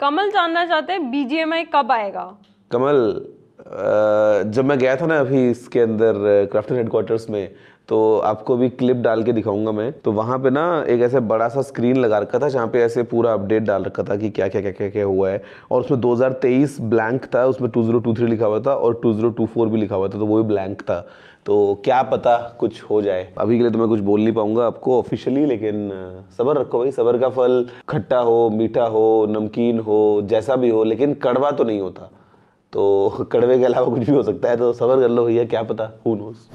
कमल जानना चाहते हैं बीजेएमआई कब आएगा कमल जब मैं गया था ना अभी इसके अंदर क्राफ्टन हेडक्वार्टर्स में तो आपको भी क्लिप डाल के दिखाऊंगा मैं तो वहाँ पे ना एक ऐसे बड़ा सा स्क्रीन लगा रखा था जहाँ पे ऐसे पूरा अपडेट डाल रखा था कि क्या क्या क्या क्या क्या हुआ है और उसमें 2023 ब्लैंक था उसमें 2023 लिखा हुआ था और 2024 भी लिखा हुआ था तो वो भी ब्लैंक था तो क्या पता कुछ हो जाए अभी के लिए तो मैं कुछ बोल नहीं पाऊंगा आपको ऑफिशियली लेकिन सबर रखो भाई सबर का फल खट्टा हो मीठा हो नमकीन हो जैसा भी हो लेकिन कड़वा तो नहीं होता तो कड़वे के अलावा कुछ भी हो सकता है तो सबर कर लो भैया क्या पता हु नोस